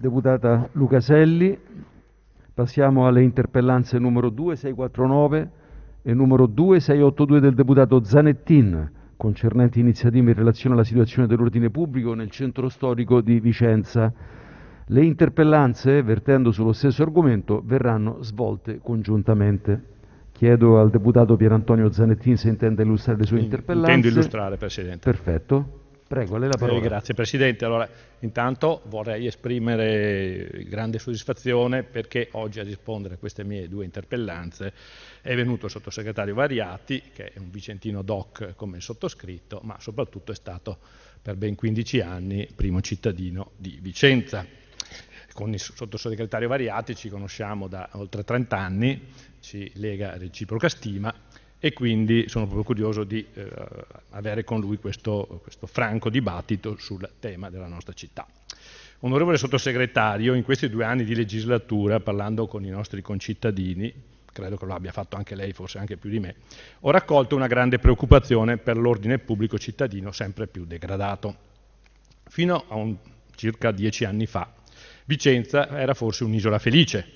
deputata Lucaselli. Passiamo alle interpellanze numero 2649 e numero 2682 del deputato Zanettin, concernenti iniziative in relazione alla situazione dell'ordine pubblico nel centro storico di Vicenza. Le interpellanze, vertendo sullo stesso argomento, verranno svolte congiuntamente. Chiedo al deputato Pierantonio Zanettin se intende illustrare le sue interpellanze. Intendo illustrare, Presidente. Perfetto. Prego, lei la eh, parola. Eh, grazie Presidente. Allora, intanto vorrei esprimere grande soddisfazione perché oggi a rispondere a queste mie due interpellanze è venuto il sottosegretario Variati, che è un vicentino doc come il sottoscritto, ma soprattutto è stato per ben 15 anni primo cittadino di Vicenza. Con il sottosegretario Variati ci conosciamo da oltre 30 anni, ci lega reciproca stima e quindi sono proprio curioso di eh, avere con lui questo, questo franco dibattito sul tema della nostra città. Onorevole Sottosegretario, in questi due anni di legislatura, parlando con i nostri concittadini, credo che lo abbia fatto anche lei, forse anche più di me, ho raccolto una grande preoccupazione per l'ordine pubblico cittadino sempre più degradato. Fino a un, circa dieci anni fa, Vicenza era forse un'isola felice,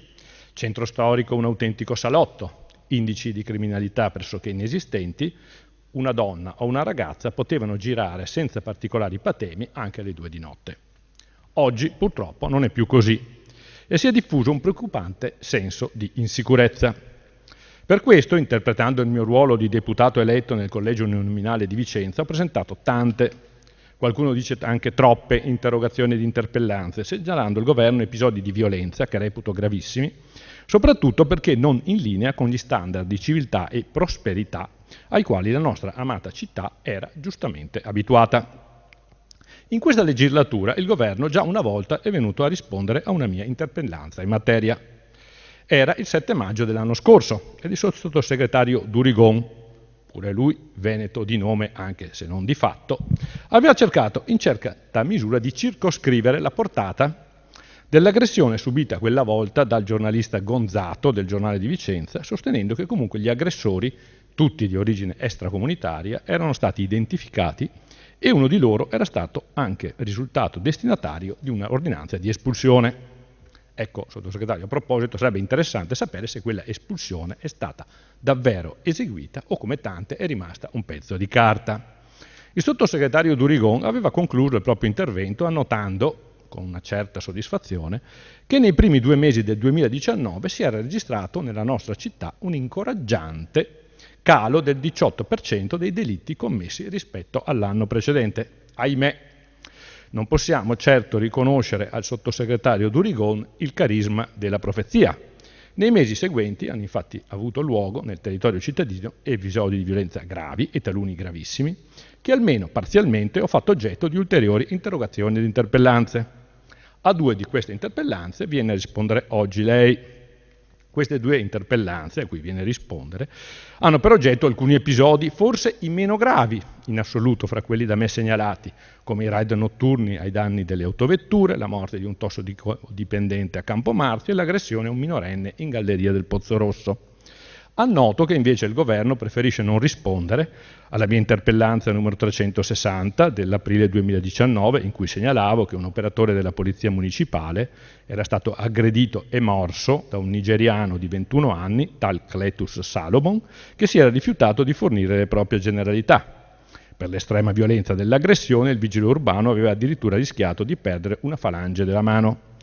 centro storico un autentico salotto, indici di criminalità pressoché inesistenti, una donna o una ragazza potevano girare senza particolari patemi anche alle due di notte. Oggi purtroppo non è più così e si è diffuso un preoccupante senso di insicurezza. Per questo, interpretando il mio ruolo di deputato eletto nel collegio uninominale di Vicenza, ho presentato tante qualcuno dice anche troppe interrogazioni ed interpellanze, segnalando il governo episodi di violenza che reputo gravissimi, soprattutto perché non in linea con gli standard di civiltà e prosperità ai quali la nostra amata città era giustamente abituata. In questa legislatura il governo già una volta è venuto a rispondere a una mia interpellanza in materia. Era il 7 maggio dell'anno scorso ed il sottosegretario Durigon, pure lui veneto di nome anche se non di fatto, aveva cercato in certa misura di circoscrivere la portata dell'aggressione subita quella volta dal giornalista Gonzato del giornale di Vicenza, sostenendo che comunque gli aggressori, tutti di origine extracomunitaria, erano stati identificati e uno di loro era stato anche risultato destinatario di un'ordinanza di espulsione. Ecco, sottosegretario, a proposito, sarebbe interessante sapere se quella espulsione è stata davvero eseguita o come tante è rimasta un pezzo di carta. Il sottosegretario Durigon aveva concluso il proprio intervento annotando, con una certa soddisfazione, che nei primi due mesi del 2019 si era registrato nella nostra città un incoraggiante calo del 18% dei delitti commessi rispetto all'anno precedente. Ahimè, non possiamo certo riconoscere al sottosegretario Durigon il carisma della profezia. Nei mesi seguenti hanno infatti avuto luogo nel territorio cittadino episodi di violenza gravi e taluni gravissimi, che almeno parzialmente ho fatto oggetto di ulteriori interrogazioni ed interpellanze. A due di queste interpellanze viene a rispondere oggi lei. Queste due interpellanze a cui viene a rispondere hanno per oggetto alcuni episodi, forse i meno gravi in assoluto fra quelli da me segnalati, come i raid notturni ai danni delle autovetture, la morte di un tossodipendente a Campomarzio e l'aggressione a un minorenne in Galleria del Pozzo Rosso. Annoto che invece il governo preferisce non rispondere alla mia interpellanza numero 360 dell'aprile 2019 in cui segnalavo che un operatore della polizia municipale era stato aggredito e morso da un nigeriano di 21 anni, tal Cletus Salomon, che si era rifiutato di fornire le proprie generalità. Per l'estrema violenza dell'aggressione il vigile urbano aveva addirittura rischiato di perdere una falange della mano.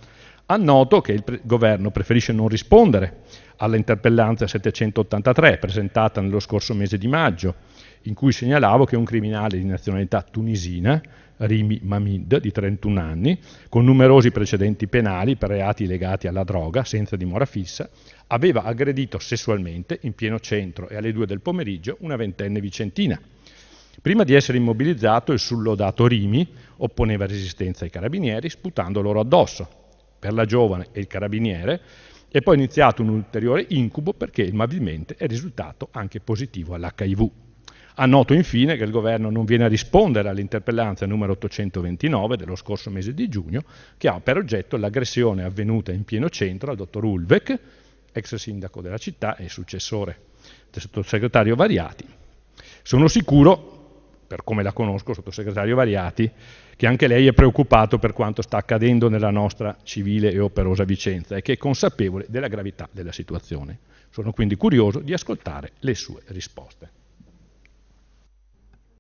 Annoto che il pre governo preferisce non rispondere alla interpellanza 783 presentata nello scorso mese di maggio, in cui segnalavo che un criminale di nazionalità tunisina, Rimi Mamid, di 31 anni, con numerosi precedenti penali per reati legati alla droga, senza dimora fissa, aveva aggredito sessualmente, in pieno centro e alle 2 del pomeriggio, una ventenne vicentina. Prima di essere immobilizzato, il sullodato Rimi opponeva resistenza ai carabinieri, sputando loro addosso, per la giovane e il carabiniere, e poi è iniziato un ulteriore incubo perché il Mabilmente è risultato anche positivo all'HIV. Annoto infine che il governo non viene a rispondere all'interpellanza numero 829 dello scorso mese di giugno, che ha per oggetto l'aggressione avvenuta in pieno centro al dottor Ulvec, ex sindaco della città e successore del sottosegretario Variati. Sono sicuro per come la conosco, sottosegretario Variati, che anche lei è preoccupato per quanto sta accadendo nella nostra civile e operosa Vicenza e che è consapevole della gravità della situazione. Sono quindi curioso di ascoltare le sue risposte.